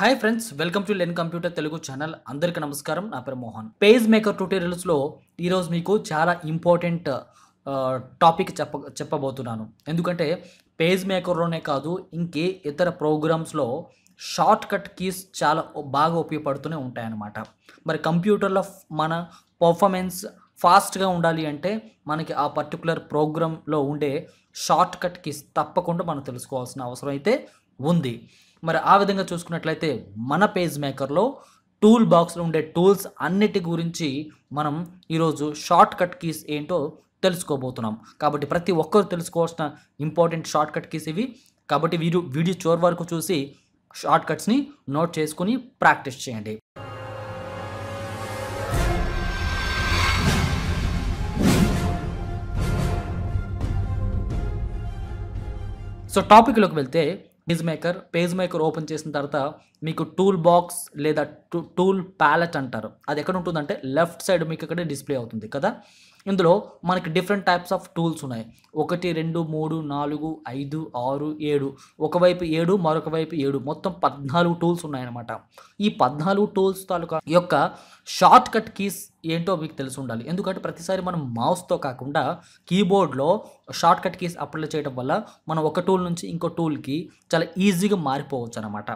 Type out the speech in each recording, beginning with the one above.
hi friends welcome to లెన్ computer Telugu channel అందరికీ నమస్కారం నా పేరు మోహన్ పేజ్ మేకర్ ట్యూటోరియల్స్లో ఈరోజు మీకు చాలా ఇంపార్టెంట్ టాపిక్ చెప్ప చెప్పబోతున్నాను ఎందుకంటే పేజ్ మేకర్లోనే కాదు ఇంకే ఇతర ప్రోగ్రామ్స్లో షార్ట్ కట్ కీస్ చాలా బాగా ఉపయోగపడుతూనే ఉంటాయన్నమాట మరి కంప్యూటర్లో మన పర్ఫార్మెన్స్ ఫాస్ట్గా ఉండాలి అంటే మనకి ఆ పర్టికులర్ ప్రోగ్రాంలో ఉండే షార్ట్ కట్ కీస్ తప్పకుండా మనం తెలుసుకోవాల్సిన అవసరం అయితే ఉంది మరి ఆ విధంగా చూసుకున్నట్లయితే మన పేజ్ మేకర్లో టూల్ బాక్స్లో ఉండే టూల్స్ అన్నిటి గురించి మనం ఈరోజు షార్ట్ కట్ కీస్ ఏంటో తెలుసుకోబోతున్నాం కాబట్టి ప్రతి ఒక్కరు తెలుసుకోవాల్సిన ఇంపార్టెంట్ షార్ట్ కట్ కీస్ ఇవి కాబట్టి వీడియో వీడియో చివరి వరకు చూసి షార్ట్ కట్స్ని నోట్ చేసుకుని ప్రాక్టీస్ చేయండి సో టాపిక్లోకి వెళ్తే page maker page maker open చేసిన తర్వాత మీకు టూల్ బాక్స్ లేదా టూల్ ప్యాలెట్ అంటారు అది ఎక్కడ ఉంటుందంటే లెఫ్ట్ సైడ్ మీకు ఇక్కడ డిస్ప్లే అవుతుంది కదా ఇందులో మనకి డిఫరెంట్ టైప్స్ ఆఫ్ టూల్స్ ఉన్నాయి ఒకటి రెండు మూడు నాలుగు ఐదు ఆరు ఏడు ఒకవైపు ఏడు మరొక వైపు ఏడు మొత్తం పద్నాలుగు టూల్స్ ఉన్నాయన్నమాట ఈ పద్నాలుగు టూల్స్ తాలూకా యొక్క షార్ట్ కట్ కీస్ ఏంటో మీకు తెలిసి ఉండాలి ఎందుకంటే ప్రతిసారి మనం మౌస్తో కాకుండా కీబోర్డ్లో షార్ట్ కట్ కీస్ అప్లై చేయడం వల్ల మనం ఒక టూల్ నుంచి ఇంకో టూల్కి చాలా ఈజీగా మారిపోవచ్చు అనమాట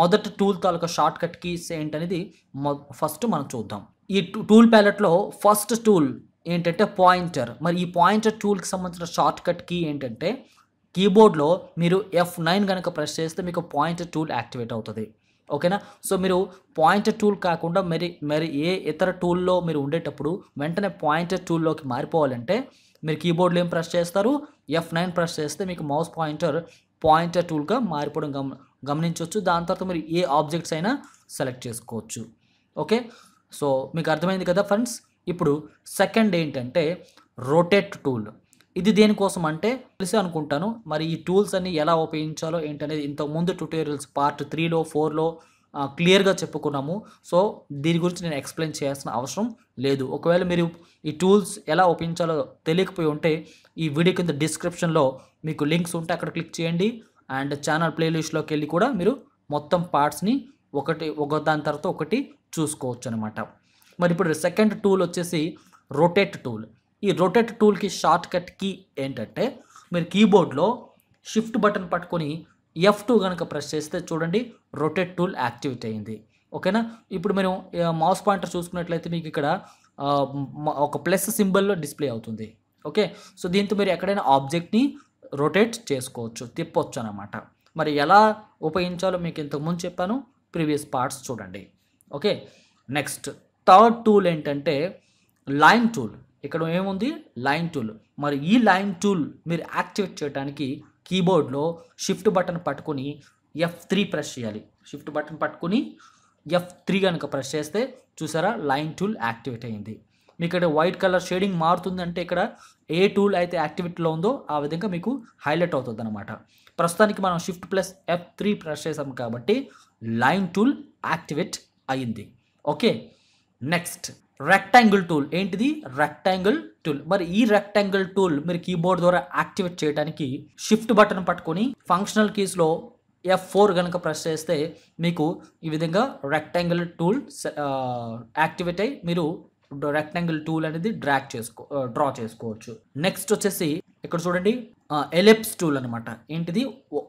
మొదటి టూల్ తాలూకా షార్ట్ కట్ కీస్ ఏంటనేది ఫస్ట్ మనం చూద్దాం ఈ టూల్ ప్యాలెట్లో ఫస్ట్ టూల్ ఏంటంటే పాయింటర్ మరి ఈ పాయింటర్ టూల్కి సంబంధించిన షార్ట్ కట్ కీ ఏంటంటే కీబోర్డ్లో మీరు ఎఫ్ నైన్ కనుక ప్రెస్ చేస్తే మీకు పాయింటర్ టూల్ యాక్టివేట్ అవుతుంది ఓకేనా సో మీరు పాయింటర్ టూల్ కాకుండా మరి మరి ఏ ఇతర టూల్లో మీరు ఉండేటప్పుడు వెంటనే పాయింటర్ టూల్లోకి మారిపోవాలంటే మీరు కీబోర్డ్లో ఏం ప్రెస్ చేస్తారు ఎఫ్ నైన్ ప్రెస్ చేస్తే మీకు మౌస్ పాయింటర్ పాయింటర్ టూల్గా మారిపోవడం గమ గమనించవచ్చు దాని తర్వాత మీరు ఏ ఆబ్జెక్ట్స్ అయినా సెలెక్ట్ చేసుకోవచ్చు ఓకే సో మీకు అర్థమైంది కదా ఫ్రెండ్స్ ఇప్పుడు సెకండ్ ఏంటంటే రొటేట్ టూల్ ఇది దేనికోసం అంటే తెలిసే అనుకుంటాను మరి ఈ టూల్స్ అన్ని ఎలా ఉపయోగించాలో ఏంటనేది ఇంతకుముందు ట్యూటోరియల్స్ పార్ట్ త్రీలో ఫోర్లో క్లియర్గా చెప్పుకున్నాము సో దీని గురించి నేను ఎక్స్ప్లెయిన్ చేయాల్సిన అవసరం లేదు ఒకవేళ మీరు ఈ టూల్స్ ఎలా ఉపయోగించాలో తెలియకపోయి ఉంటే ఈ వీడియో కింద డిస్క్రిప్షన్లో మీకు లింక్స్ ఉంటే అక్కడ క్లిక్ చేయండి అండ్ ఛానల్ ప్లేలిస్ట్లోకి వెళ్ళి కూడా మీరు మొత్తం పార్ట్స్ని ఒకటి ఒక దాని తర్వాత ఒకటి చూసుకోవచ్చు అనమాట మరి ఇప్పుడు సెకండ్ టూల్ వచ్చేసి రొటేట్ టూల్ ఈ రొటేట్ టూల్కి షార్ట్ కట్ కీ ఏంటంటే మీరు కీబోర్డ్లో షిఫ్ట్ బటన్ పట్టుకొని ఎఫ్ టూ కనుక ప్రెస్ చేస్తే చూడండి రొటేట్ టూల్ యాక్టివేట్ అయింది ఓకేనా ఇప్పుడు మేము మౌస్ పాయింటర్ చూసుకున్నట్లయితే మీకు ఇక్కడ ఒక ప్లస్ సింబల్లో డిస్ప్లే అవుతుంది ఓకే సో దీంతో మీరు ఎక్కడైనా ఆబ్జెక్ట్ని రొటేట్ చేసుకోవచ్చు తిప్పవచ్చు అనమాట మరి ఎలా ఉపయోగించాలో మీకు ఇంతకుముందు చెప్పాను ప్రీవియస్ పార్ట్స్ చూడండి ఓకే నెక్స్ట్ థర్డ్ టూల్ ఏంటంటే లైన్ టూల్ ఇక్కడ ఏముంది లైన్ టూల్ మరి ఈ లైన్ టూల్ మీరు యాక్టివేట్ చేయడానికి కీబోర్డ్లో షిఫ్ట్ బటన్ పట్టుకుని ఎఫ్ త్రీ ప్రెస్ చేయాలి షిఫ్ట్ బటన్ పట్టుకుని ఎఫ్ త్రీ కనుక ప్రెస్ చేస్తే చూసారా లైన్ టూల్ యాక్టివేట్ అయ్యింది మీకు ఇక్కడ వైట్ కలర్ షేడింగ్ మారుతుందంటే ఇక్కడ ఏ టూల్ అయితే యాక్టివిటీలో ఉందో ఆ విధంగా మీకు హైలైట్ అవుతుంది అనమాట ప్రస్తుతానికి మనం shift plus F three press చేసాం కాబట్టి లైన్ టూల్ యాక్టివేట్ అయ్యింది ఓకే నెక్స్ట్ రెక్టాంగిల్ టూల్ ఏంటిది రెక్టాంగిల్ టూల్ మరి ఈ రెక్టాంగిల్ టూల్ మీరు కీబోర్డ్ ద్వారా యాక్టివేట్ చేయడానికి షిఫ్ట్ బటన్ పట్టుకొని ఫంక్షనల్ కీస్లో ఎఫ్ ఫోర్ కనుక ప్రెస్ చేస్తే మీకు ఈ విధంగా రెక్టాంగిల్ టూల్ యాక్టివేట్ అయ్యి మీరు రెక్టాంగిల్ టూల్ అనేది డ్రాక్ చేసుకో డ్రా uh, చేసుకోవచ్చు నెక్స్ట్ వచ్చేసి ఇక్కడ చూడండి ఎలెప్స్ టూల్ అనమాట ఏంటిది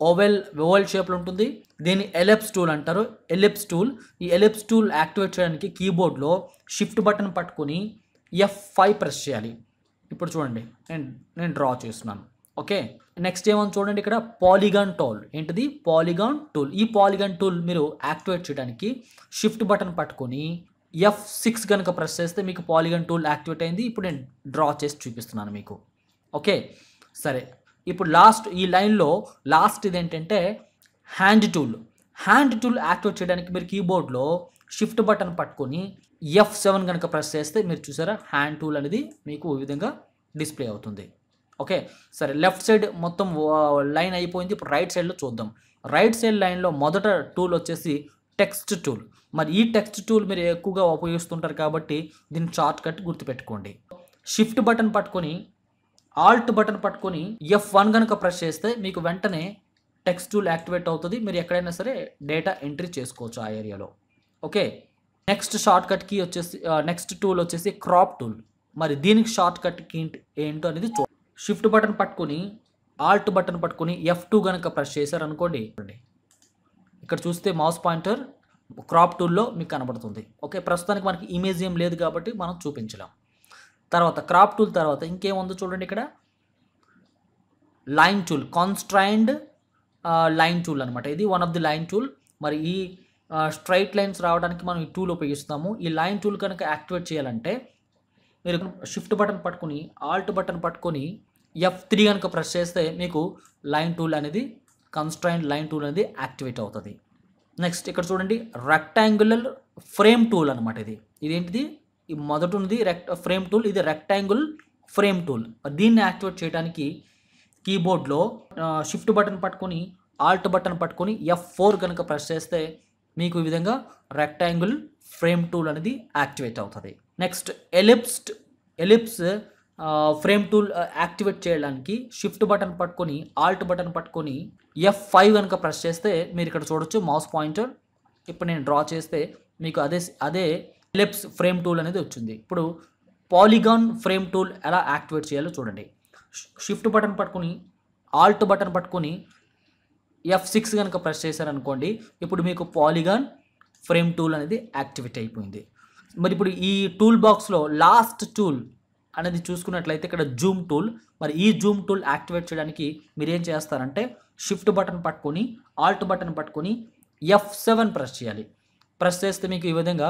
ఓవెల్ ఓవెల్ షేప్లో ఉంటుంది దీన్ని ఎలెప్స్ టూల్ అంటారు ఎలెప్స్ టూల్ ఈ ఎలెప్స్ టూల్ యాక్టివేట్ చేయడానికి కీబోర్డ్లో షిఫ్ట్ బటన్ పట్టుకుని ఎఫ్ ఫైవ్ ప్రెస్ చేయాలి ఇప్పుడు చూడండి నేను నేను డ్రా చేస్తున్నాను ఓకే నెక్స్ట్ ఏమని చూడండి ఇక్కడ పాలిగాన్ టూల్ ఏంటిది పాలిగాన్ టూల్ ఈ పాలిగాన్ టూల్ మీరు యాక్టివేట్ చేయడానికి షిఫ్ట్ బటన్ పట్టుకొని ఎఫ్ సిక్స్ కనుక ప్రెస్ చేస్తే మీకు పాలిగాన్ టూల్ యాక్టివేట్ అయింది ఇప్పుడు నేను డ్రా చేసి చూపిస్తున్నాను మీకు ఓకే సరే ఇప్పుడు లాస్ట్ ఈ లైన్లో లాస్ట్ ఇది ఏంటంటే hand tool hand tool activate చేయడానికి మీరు కీబోర్డ్లో షిఫ్ట్ బటన్ పట్టుకొని ఎఫ్ సెవెన్ కనుక ప్రెస్ చేస్తే మీరు చూసారా హ్యాండ్ టూల్ అనేది మీకు ఓ విధంగా డిస్ప్లే అవుతుంది ఓకే సరే లెఫ్ట్ సైడ్ మొత్తం లైన్ అయిపోయింది ఇప్పుడు రైట్ సైడ్లో చూద్దాం రైట్ సైడ్ లైన్లో మొదట టూల్ వచ్చేసి టెక్స్ట్ టూల్ మరి ఈ టెక్స్ట్ టూల్ మీరు ఎక్కువగా ఉపయోగిస్తుంటారు కాబట్టి దీన్ని షార్ట్ కట్ గుర్తుపెట్టుకోండి షిఫ్ట్ బటన్ పట్టుకొని ఆల్ట్ బటన్ పట్టుకొని ఎఫ్ వన్ కనుక ప్రెస్ చేస్తే మీకు వెంటనే టెక్స్ట్ టూల్ యాక్టివేట్ అవుతుంది మీరు ఎక్కడైనా సరే డేటా ఎంట్రీ చేసుకోవచ్చు ఆ ఏరియాలో okay next short cut key వచ్చేసి నెక్స్ట్ uh, టూల్ వచ్చేసి క్రాప్ టూల్ మరి దీనికి షార్ట్ కట్ కీ ఏంటో అనేది చూ షిఫ్ట్ బటన్ పట్టుకుని ఆల్ట్ బటన్ పట్టుకుని ఎఫ్ టూ కనుక ప్రెస్ చేశారు అనుకోండి ఇక్కడ చూస్తే మౌస్ పాయింటర్ క్రాప్ టూల్లో మీకు కనబడుతుంది ఓకే ప్రస్తుతానికి మనకి ఇమేజ్ ఏం లేదు కాబట్టి మనం చూపించలేం తర్వాత క్రాప్ టూల్ తర్వాత ఇంకేముందో చూడండి ఇక్కడ line tool constrained line tool అనమాట ఇది one of the line tool మరి ఈ స్ట్రైట్ లైన్స్ రావడానికి మనం ఈ టూల్ ఉపయోగిస్తాము ఈ లైన్ టూల్ కనుక యాక్టివేట్ చేయాలంటే మీరు షిఫ్ట్ బటన్ పట్టుకొని ఆల్ట్ బటన్ పట్టుకొని ఎఫ్ త్రీ కనుక ప్రెస్ చేస్తే మీకు లైన్ టూల్ అనేది కన్స్ట్రైన్ లైన్ టూల్ అనేది యాక్టివేట్ అవుతుంది నెక్స్ట్ ఇక్కడ చూడండి రెక్టాంగులర్ ఫ్రేమ్ టూల్ అనమాట ఇది ఇదేంటిది ఈ మొదటి ఉంది రెక్ట్ ఫ్రేమ్ టూల్ ఇది రెక్టాంగుల్ ఫ్రేమ్ టూల్ దీన్ని యాక్టివేట్ చేయడానికి కీబోర్డ్లో షిఫ్ట్ బటన్ పట్టుకొని ఆల్ట్ బటన్ పట్టుకొని ఎఫ్ ఫోర్ కనుక ప్రెస్ చేస్తే మీకు ఈ విధంగా రెక్టాంగుల్ ఫ్రేమ్ టూల్ అనేది యాక్టివేట్ అవుతుంది next ellipsed ellipse frame tool activate చేయడానికి షిఫ్ట్ బటన్ పట్టుకొని ఆల్ట్ బటన్ పట్టుకొని ఎఫ్ ఫైవ్ కనుక ప్రెస్ చేస్తే మీరు ఇక్కడ చూడొచ్చు మౌస్ పాయింటర్ ఇప్పుడు నేను డ్రా చేస్తే మీకు అదే అదే ఎలిప్స్ ఫ్రేమ్ టూల్ అనేది వచ్చింది ఇప్పుడు పాలిగాన్ ఫ్రేమ్ టూల్ ఎలా యాక్టివేట్ చేయాలో చూడండి షిఫ్ట్ బటన్ పట్టుకుని ఆల్ట్ బటన్ పట్టుకుని ఎఫ్ సిక్స్ కనుక ప్రెస్ చేశారనుకోండి ఇప్పుడు మీకు పాలిగాన్ ఫ్రేమ్ టూల్ అనేది యాక్టివేట్ అయిపోయింది మరి ఇప్పుడు ఈ టూల్ బాక్స్లో లాస్ట్ టూల్ అనేది చూసుకున్నట్లయితే ఇక్కడ జూమ్ టూల్ మరి ఈ జూమ్ టూల్ యాక్టివేట్ చేయడానికి మీరు ఏం చేస్తారంటే షిఫ్ట్ బటన్ పట్టుకొని ఆల్ట్ బటన్ పట్టుకొని ఎఫ్ సెవెన్ ప్రెస్ చేయాలి ప్రెస్ చేస్తే మీకు ఈ విధంగా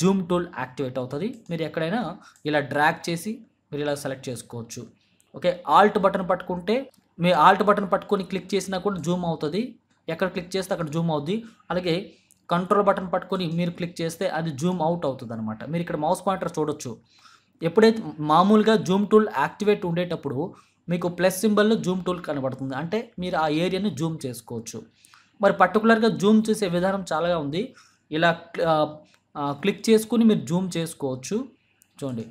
జూమ్ టూల్ యాక్టివేట్ అవుతుంది మీరు ఎక్కడైనా ఇలా డ్రాగ్ చేసి మీరు ఇలా సెలెక్ట్ చేసుకోవచ్చు ఓకే ఆల్ట్ బటన్ పట్టుకుంటే మీ ఆల్ట్ బటన్ పట్టుకొని క్లిక్ చేసినా కూడా జూమ్ అవుతుంది ఎక్కడ క్లిక్ చేస్తే అక్కడ జూమ్ అవుద్ది అలాగే కంట్రోల్ బటన్ పట్టుకొని మీరు క్లిక్ చేస్తే అది జూమ్ అవుట్ అవుతుంది అనమాట మీరు ఇక్కడ మౌస్ పాయింటర్ చూడొచ్చు ఎప్పుడైతే మామూలుగా జూమ్ టూల్ యాక్టివేట్ ఉండేటప్పుడు మీకు ప్లస్ సింబల్లో జూమ్ టూల్ కనబడుతుంది అంటే మీరు ఆ ఏరియాని జూమ్ చేసుకోవచ్చు మరి పర్టికులర్గా జూమ్ చేసే విధానం చాలాగా ఉంది ఇలా క్లిక్ చేసుకుని మీరు జూమ్ చేసుకోవచ్చు చూడండి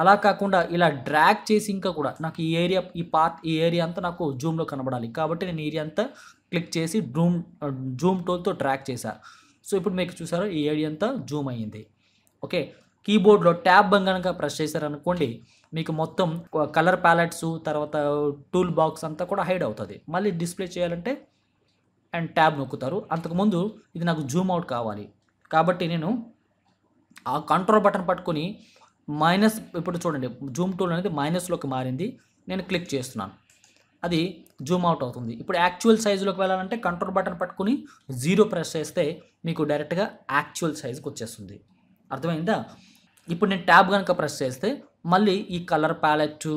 అలా కాకుండా ఇలా డ్రాగ్ చేసి ఇంకా కూడా నాకు ఈ ఏరియా ఈ పార్ట్ ఈ ఏరియా అంతా నాకు జూమ్లో కనబడాలి కాబట్టి నేను ఏరియా అంతా క్లిక్ చేసి జూమ్ జూమ్ టోల్తో ట్రాక్ చేశా సో ఇప్పుడు మీకు చూసారు ఈ ఏరియా అంతా జూమ్ అయ్యింది ఓకే కీబోర్డ్లో ట్యాబ్ బంగనక ప్రెస్ చేశారనుకోండి మీకు మొత్తం కలర్ ప్యాలెట్స్ తర్వాత టూల్ బాక్స్ అంతా కూడా హైడ్ అవుతుంది మళ్ళీ డిస్ప్లే చేయాలంటే అండ్ ట్యాబ్ నొక్కుతారు అంతకుముందు ఇది నాకు జూమ్ అవుట్ కావాలి కాబట్టి నేను ఆ కంట్రోల్ బటన్ పట్టుకుని మైనస్ ఇప్పుడు చూడండి జూమ్ టూల్ అనేది మైనస్లోకి మారింది నేను క్లిక్ చేస్తున్నాను అది జూమ్ అవుట్ అవుతుంది ఇప్పుడు యాక్చువల్ సైజులోకి వెళ్ళాలంటే కంట్రోల్ బటన్ పట్టుకుని జీరో ప్రెస్ చేస్తే మీకు డైరెక్ట్గా యాక్చువల్ సైజుకి వచ్చేస్తుంది అర్థమైందా ఇప్పుడు నేను ట్యాబ్ కనుక ప్రెస్ చేస్తే మళ్ళీ ఈ కలర్ ప్యాలెట్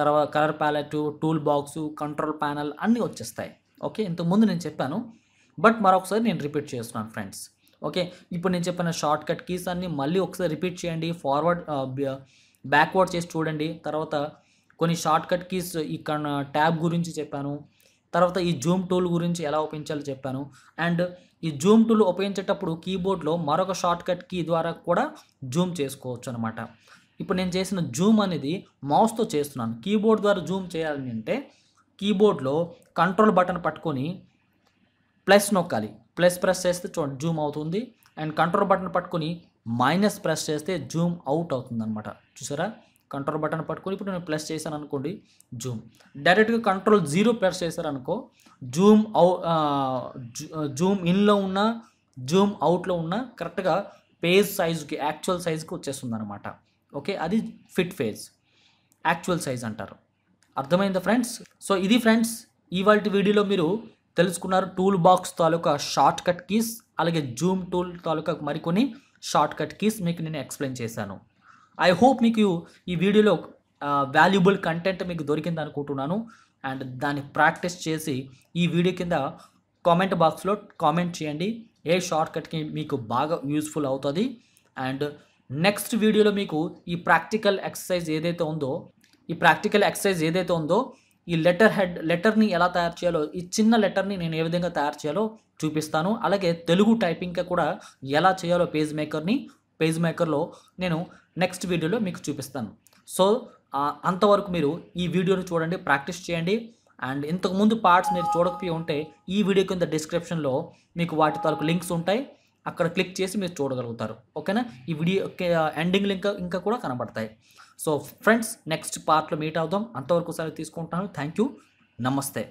తర్వాత colour palette tool box control panel అన్నీ వచ్చేస్తాయి ఓకే ఇంతకుముందు నేను చెప్పాను బట్ మరొకసారి నేను రిపీట్ చేస్తున్నాను ఫ్రెండ్స్ ఓకే ఇప్పుడు నేను చెప్పిన షార్ట్ కట్ కీస్ అన్ని మళ్ళీ ఒకసారి రిపీట్ చేయండి ఫార్వర్డ్ బ్యాక్వర్డ్ uh, uh, చేసి చూడండి తర్వాత కొన్ని షార్ట్ కట్ కీస్ ఇక్కడ ట్యాబ్ గురించి చెప్పాను తర్వాత ఈ జూమ్ టూల్ గురించి ఎలా ఉపయోగించాలో చెప్పాను అండ్ ఈ జూమ్ టూల్ ఉపయోగించేటప్పుడు కీబోర్డ్లో మరొక షార్ట్ కట్ కీ ద్వారా కూడా జూమ్ చేసుకోవచ్చు అనమాట ఇప్పుడు నేను చేసిన జూమ్ అనేది మౌస్తో చేస్తున్నాను కీబోర్డ్ ద్వారా జూమ్ చేయాలని అంటే కీబోర్డ్లో కంట్రోల్ బటన్ పట్టుకొని ప్లస్ నొక్కాలి ప్లస్ ప్రెస్ చేస్తే చూడండి జూమ్ అవుతుంది అండ్ కంట్రోల్ బటన్ పట్టుకుని మైనస్ ప్రెస్ చేస్తే జూమ్ అవుట్ అవుతుంది అనమాట చూసారా కంట్రోల్ బటన్ పట్టుకుని ఇప్పుడు నేను ప్లస్ చేశాను అనుకోండి జూమ్ డైరెక్ట్గా కంట్రోల్ జీరో ప్రెస్ చేశారనుకో జూమ్ అవు జూమ్ ఇన్లో ఉన్న జూమ్ అవుట్లో ఉన్న కరెక్ట్గా పేజ్ సైజుకి యాక్చువల్ సైజుకి వచ్చేస్తుంది అనమాట ఓకే అది ఫిట్ ఫేజ్ యాక్చువల్ సైజ్ అంటారు అర్థమైందా ఫ్రెండ్స్ సో ఇది ఫ్రెండ్స్ ఇవాళ వీడియోలో మీరు తెలుసుకున్నారు టూల్ బాక్స్ తాలూకా షార్ట్ కట్ కీస్ అలాగే జూమ్ టూల్ తాలూకా మరికొన్ని షార్ట్ కట్ కీస్ మీకు నేను ఎక్స్ప్లెయిన్ చేశాను ఐ హోప్ మీకు ఈ వీడియోలో వాల్యుబుల్ కంటెంట్ మీకు దొరికింది అనుకుంటున్నాను అండ్ దాన్ని ప్రాక్టీస్ చేసి ఈ వీడియో కింద కామెంట్ బాక్స్లో కామెంట్ చేయండి ఏ షార్ట్ కట్కి మీకు బాగా యూస్ఫుల్ అవుతుంది అండ్ నెక్స్ట్ వీడియోలో మీకు ఈ ప్రాక్టికల్ ఎక్సర్సైజ్ ఏదైతే ఉందో ఈ ప్రాక్టికల్ ఎక్సర్సైజ్ ఏదైతే ఉందో ఈ లెటర్ హెడ్ లెటర్ని ఎలా తయారు చేయాలో ఈ చిన్న లెటర్ని నేను ఏ విధంగా తయారు చేయాలో చూపిస్తాను అలాగే తెలుగు టైపింగ్కి కూడా ఎలా చేయాలో పేజ్ మేకర్ని పేజ్ మేకర్లో నేను నెక్స్ట్ వీడియోలో మీకు చూపిస్తాను సో అంతవరకు మీరు ఈ వీడియోని చూడండి ప్రాక్టీస్ చేయండి అండ్ ఇంతకుముందు పార్ట్స్ మీరు చూడకపోయి ఉంటే ఈ వీడియో కింద డిస్క్రిప్షన్లో మీకు వాటి తాలూకు లింక్స్ ఉంటాయి అక్కడ క్లిక్ చేసి మీరు చూడగలుగుతారు ఓకేనా ఈ వీడియో ఎండింగ్ లింక్ ఇంకా కూడా కనబడతాయి సో ఫ్రెండ్స్ నెక్స్ట్ పార్ట్లో మీట్ అవుదాం అంతవరకు సరే తీసుకుంటున్నాను థ్యాంక్ యూ నమస్తే